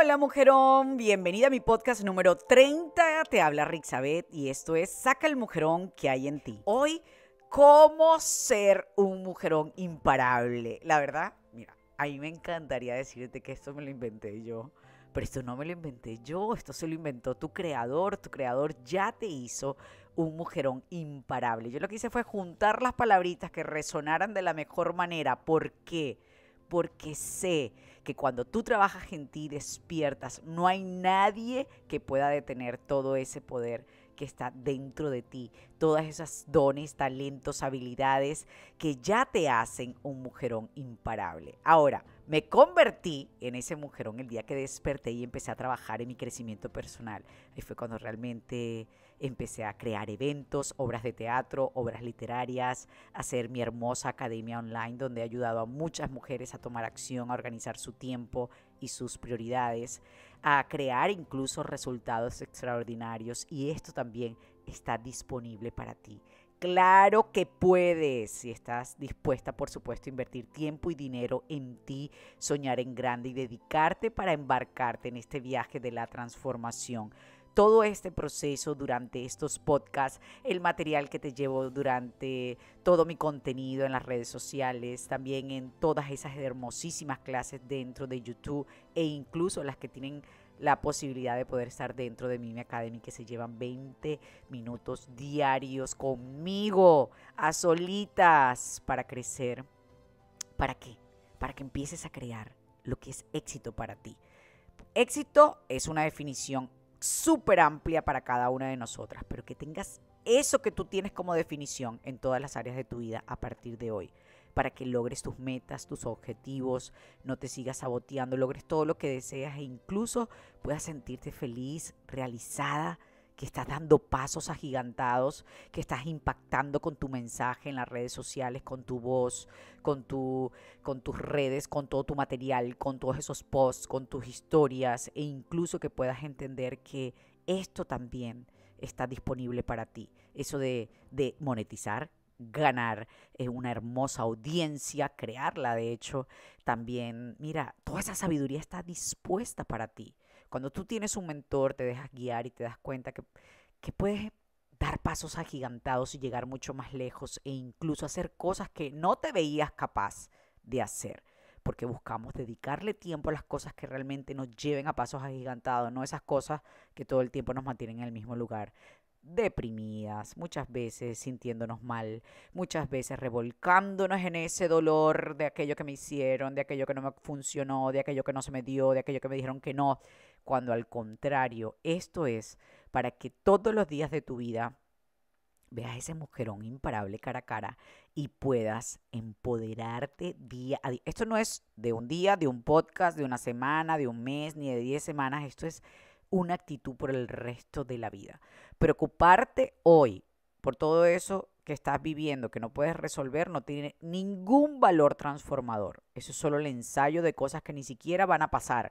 Hola mujerón, bienvenida a mi podcast número 30. Te habla Rixabeth y esto es Saca el mujerón que hay en ti. Hoy, ¿cómo ser un mujerón imparable? La verdad, mira, a mí me encantaría decirte que esto me lo inventé yo. Pero esto no me lo inventé yo, esto se lo inventó tu creador. Tu creador ya te hizo un mujerón imparable. Yo lo que hice fue juntar las palabritas que resonaran de la mejor manera. ¿Por qué? Porque sé que cuando tú trabajas en ti, despiertas. No hay nadie que pueda detener todo ese poder que está dentro de ti, todas esas dones, talentos, habilidades que ya te hacen un mujerón imparable. Ahora, me convertí en ese mujerón el día que desperté y empecé a trabajar en mi crecimiento personal. Ahí fue cuando realmente empecé a crear eventos, obras de teatro, obras literarias, hacer mi hermosa academia online donde he ayudado a muchas mujeres a tomar acción, a organizar su tiempo y sus prioridades, a crear incluso resultados extraordinarios y esto también está disponible para ti. Claro que puedes, si estás dispuesta, por supuesto, a invertir tiempo y dinero en ti, soñar en grande y dedicarte para embarcarte en este viaje de la transformación todo este proceso durante estos podcasts, el material que te llevo durante todo mi contenido en las redes sociales, también en todas esas hermosísimas clases dentro de YouTube e incluso las que tienen la posibilidad de poder estar dentro de Mimi Academy, que se llevan 20 minutos diarios conmigo, a solitas, para crecer. ¿Para qué? Para que empieces a crear lo que es éxito para ti. Éxito es una definición súper amplia para cada una de nosotras, pero que tengas eso que tú tienes como definición en todas las áreas de tu vida a partir de hoy, para que logres tus metas, tus objetivos, no te sigas saboteando, logres todo lo que deseas e incluso puedas sentirte feliz, realizada que estás dando pasos agigantados, que estás impactando con tu mensaje en las redes sociales, con tu voz, con, con tus redes, con todo tu material, con todos esos posts, con tus historias e incluso que puedas entender que esto también está disponible para ti. Eso de, monetizar, ganar una hermosa audiencia, crearla, de hecho, también, mira, toda esa sabiduría está dispuesta para ti. Cuando tú tienes un mentor, te dejas guiar y te das cuenta que, puedes dar pasos agigantados y llegar mucho más lejos e incluso hacer cosas que no te veías capaz de hacer porque buscamos dedicarle tiempo a las cosas que realmente nos lleven a pasos agigantados, no esas cosas que todo el tiempo nos mantienen en el mismo lugar, deprimidas, muchas veces sintiéndonos mal, muchas veces revolcándonos en ese dolor de aquello que me hicieron, de aquello que no me funcionó, de aquello que no se me dio, de aquello que me dijeron que no cuando al contrario, esto es para que todos los días de tu vida veas ese mujerón imparable cara a cara y puedas empoderarte día a día. Esto no es de un día, de un podcast, de una semana, de un mes, ni de 10 semanas. Esto es una actitud por el resto de la vida. Preocuparte hoy por todo eso que estás viviendo, que no puedes resolver, no tiene ningún valor transformador. Eso es solo el ensayo de cosas que ni siquiera van a pasar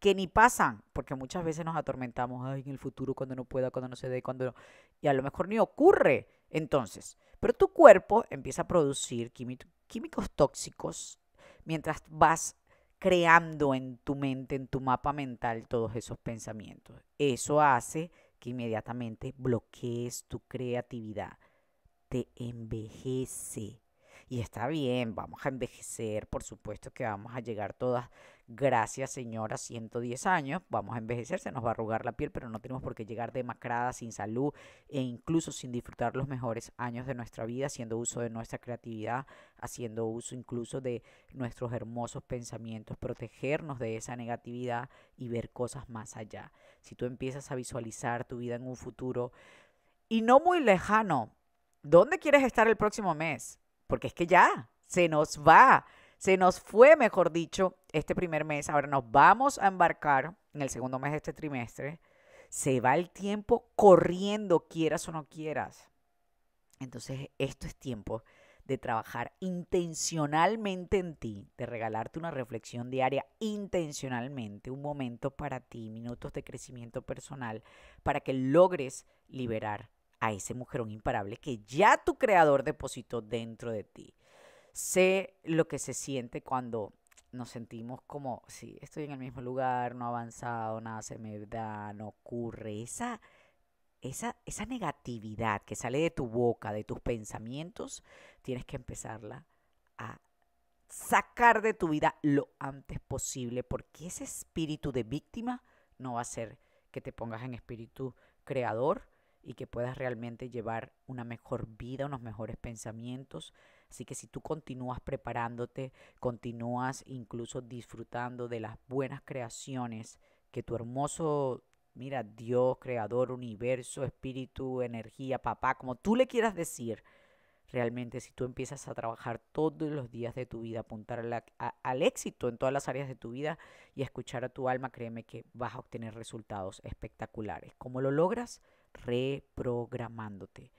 que ni pasan, porque muchas veces nos atormentamos, ay, en el futuro, cuando no pueda, cuando no se dé, cuando no, y a lo mejor ni ocurre entonces. Pero tu cuerpo empieza a producir químicos tóxicos mientras vas creando en tu mente, en tu mapa mental, todos esos pensamientos. Eso hace que inmediatamente bloquees tu creatividad. Te envejece. Y está bien, vamos a envejecer, por supuesto que vamos a llegar todas Gracias, señora, 110 años. Vamos a envejecer, se nos va a arrugar la piel, pero no tenemos por qué llegar demacrada, sin salud e incluso sin disfrutar los mejores años de nuestra vida, haciendo uso de nuestra creatividad, haciendo uso incluso de nuestros hermosos pensamientos, protegernos de esa negatividad y ver cosas más allá. Si tú empiezas a visualizar tu vida en un futuro y no muy lejano, ¿dónde quieres estar el próximo mes? Porque es que ya se nos va. Se nos fue, mejor dicho, este primer mes. Ahora nos vamos a embarcar en el segundo mes de este trimestre. Se va el tiempo corriendo, quieras o no quieras. Entonces, esto es tiempo de trabajar intencionalmente en ti, de regalarte una reflexión diaria intencionalmente, un momento para ti, minutos de crecimiento personal, para que logres liberar a ese mujerón imparable que ya tu creador depositó dentro de ti sé lo que se siente cuando nos sentimos como, sí, estoy en el mismo lugar, no he avanzado, nada se me da, no ocurre. Esa, esa, negatividad que sale de tu boca, de tus pensamientos, tienes que empezarla a sacar de tu vida lo antes posible, porque ese espíritu de víctima no va a ser que te pongas en espíritu creador y que puedas realmente llevar una mejor vida, unos mejores pensamientos, Así que si tú continúas preparándote, continúas incluso disfrutando de las buenas creaciones que tu hermoso, mira, Dios, creador, universo, espíritu, energía, papá, como tú le quieras decir, realmente si tú empiezas a trabajar todos los días de tu vida, apuntar al éxito en todas las áreas de tu vida y escuchar a tu alma, créeme que vas a obtener resultados espectaculares. ¿Cómo lo logras? Reprogramándote.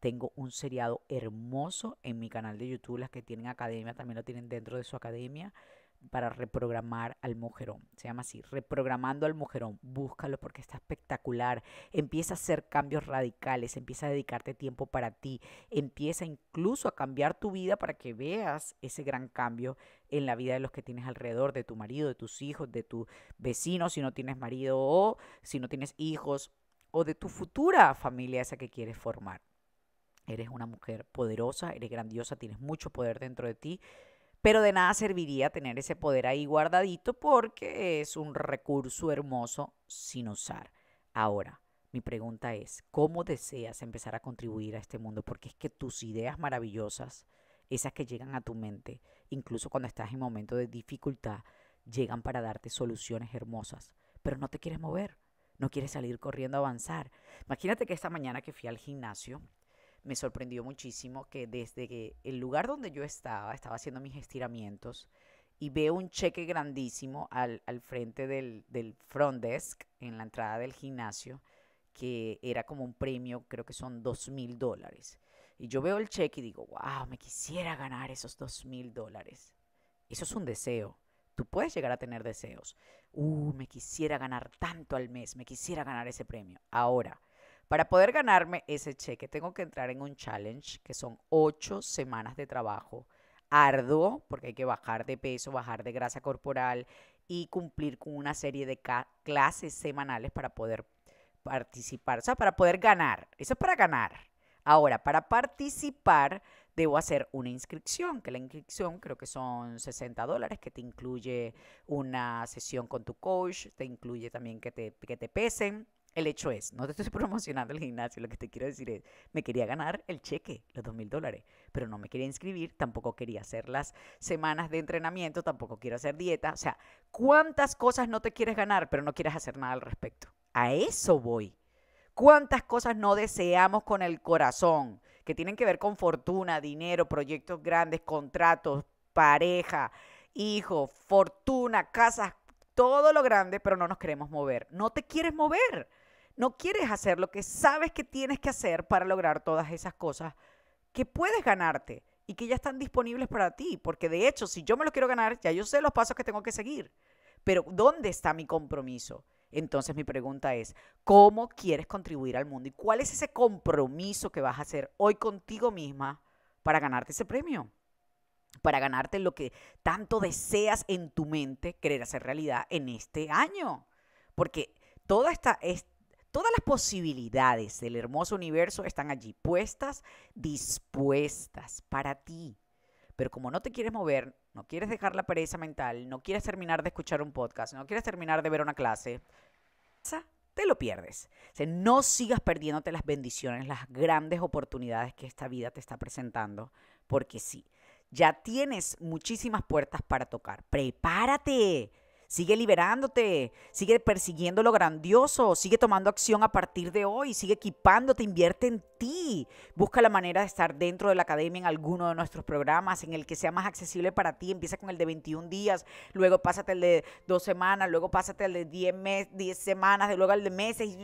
Tengo un seriado hermoso en mi canal de YouTube. Las que tienen academia también lo tienen dentro de su academia para reprogramar al mujerón. Se llama así, reprogramando al mujerón. Búscalo porque está espectacular. Empieza a hacer cambios radicales, empieza a dedicarte tiempo para ti, empieza incluso a cambiar tu vida para que veas ese gran cambio en la vida de los que tienes alrededor, de tu marido, de tus hijos, de tu vecino, si no tienes marido o si no tienes hijos, o de tu futura familia esa que quieres formar. Eres una mujer poderosa, eres grandiosa, tienes mucho poder dentro de ti, pero de nada serviría tener ese poder ahí guardadito porque es un recurso hermoso sin usar. Ahora, mi pregunta es, ¿cómo deseas empezar a contribuir a este mundo? Porque es que tus ideas maravillosas, esas que llegan a tu mente, incluso cuando estás en momento de dificultad, llegan para darte soluciones hermosas, pero no te quieres mover, no quieres salir corriendo a avanzar. Imagínate que esta mañana que fui al gimnasio, me sorprendió muchísimo que desde que el lugar donde yo estaba, estaba haciendo mis estiramientos y veo un cheque grandísimo al, frente del, del front desk en la entrada del gimnasio que era como un premio, creo que son dos mil dólares. Y yo veo el cheque y digo, wow, me quisiera ganar esos dos mil dólares. Eso es un deseo. Tú puedes llegar a tener deseos. Uh, me quisiera ganar tanto al mes, me quisiera ganar ese premio. Ahora, para poder ganarme ese cheque tengo que entrar en un challenge que son ocho semanas de trabajo arduo, porque hay que bajar de peso, bajar de grasa corporal y cumplir con una serie de clases semanales para poder participar, o sea, para poder ganar. Eso es para ganar. Ahora, para participar debo hacer una inscripción, que la inscripción creo que son 60 dólares, que te incluye una sesión con tu coach, te incluye también que te, que te pesen, el hecho es, no te estoy promocionando el gimnasio, lo que te quiero decir es, me quería ganar el cheque, los dos mil dólares, pero no me quería inscribir, tampoco quería hacer las semanas de entrenamiento, tampoco quiero hacer dieta. O sea, ¿cuántas cosas no te quieres ganar, pero no quieres hacer nada al respecto? A eso voy. ¿Cuántas cosas no deseamos con el corazón que tienen que ver con fortuna, dinero, proyectos grandes, contratos, pareja, hijo, fortuna, casas, todo lo grande, pero no nos queremos mover? No te quieres mover no quieres hacer lo que sabes que tienes que hacer para lograr todas esas cosas que puedes ganarte y que ya están disponibles para ti. Porque de hecho, si yo me lo quiero ganar, ya yo sé los pasos que tengo que seguir. Pero ¿dónde está mi compromiso? Entonces mi pregunta es, ¿cómo quieres contribuir al mundo? ¿Y cuál es ese compromiso que vas a hacer hoy contigo misma para ganarte ese premio? Para ganarte lo que tanto deseas en tu mente querer hacer realidad en este año. Porque toda esta Todas las posibilidades del hermoso universo están allí, puestas, dispuestas para ti. Pero como no te quieres mover, no quieres dejar la pereza mental, no quieres terminar de escuchar un podcast, no quieres terminar de ver una clase, te lo pierdes. no sigas perdiéndote las bendiciones, las grandes oportunidades que esta vida te está presentando, porque sí, ya tienes muchísimas puertas para tocar. Prepárate Sigue liberándote, sigue persiguiendo lo grandioso, sigue tomando acción a partir de hoy, sigue equipándote, invierte en ti. Busca la manera de estar dentro de la academia en alguno de nuestros programas, en el que sea más accesible para ti. Empieza con el de 21 días, luego pásate el de dos semanas, luego pásate el de 10, semanas, de luego el de meses.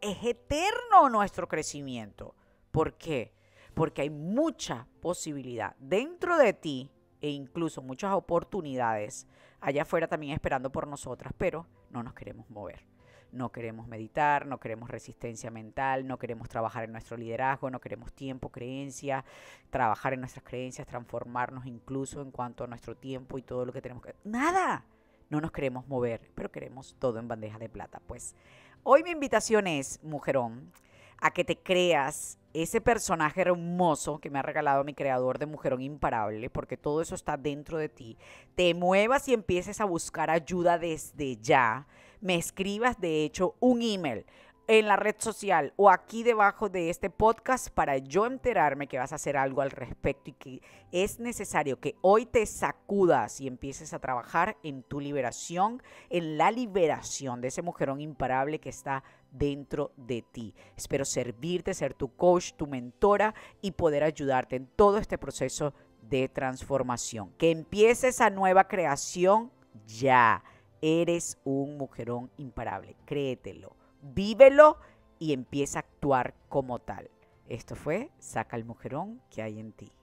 Es eterno nuestro crecimiento. ¿Por qué? Porque hay mucha posibilidad dentro de ti e incluso muchas oportunidades allá afuera también esperando por nosotras, pero no nos queremos mover. No queremos meditar, no queremos resistencia mental, no queremos trabajar en nuestro liderazgo, no queremos tiempo, creencia, trabajar en nuestras creencias, transformarnos incluso en cuanto a nuestro tiempo y todo lo que tenemos que... Nada, no nos queremos mover, pero queremos todo en bandeja de plata. Pues hoy mi invitación es, mujerón, a que te creas ese personaje hermoso que me ha regalado mi creador de Mujerón Imparable, porque todo eso está dentro de ti, te muevas y empieces a buscar ayuda desde ya, me escribas de hecho un email en la red social o aquí debajo de este podcast para yo enterarme que vas a hacer algo al respecto y que es necesario que hoy te sacudas y empieces a trabajar en tu liberación, en la liberación de ese mujerón imparable que está dentro de ti. Espero servirte, ser tu coach, tu mentora y poder ayudarte en todo este proceso de transformación. Que empiece esa nueva creación ya. Eres un mujerón imparable. Créetelo, vívelo y empieza a actuar como tal. Esto fue Saca el mujerón que hay en ti.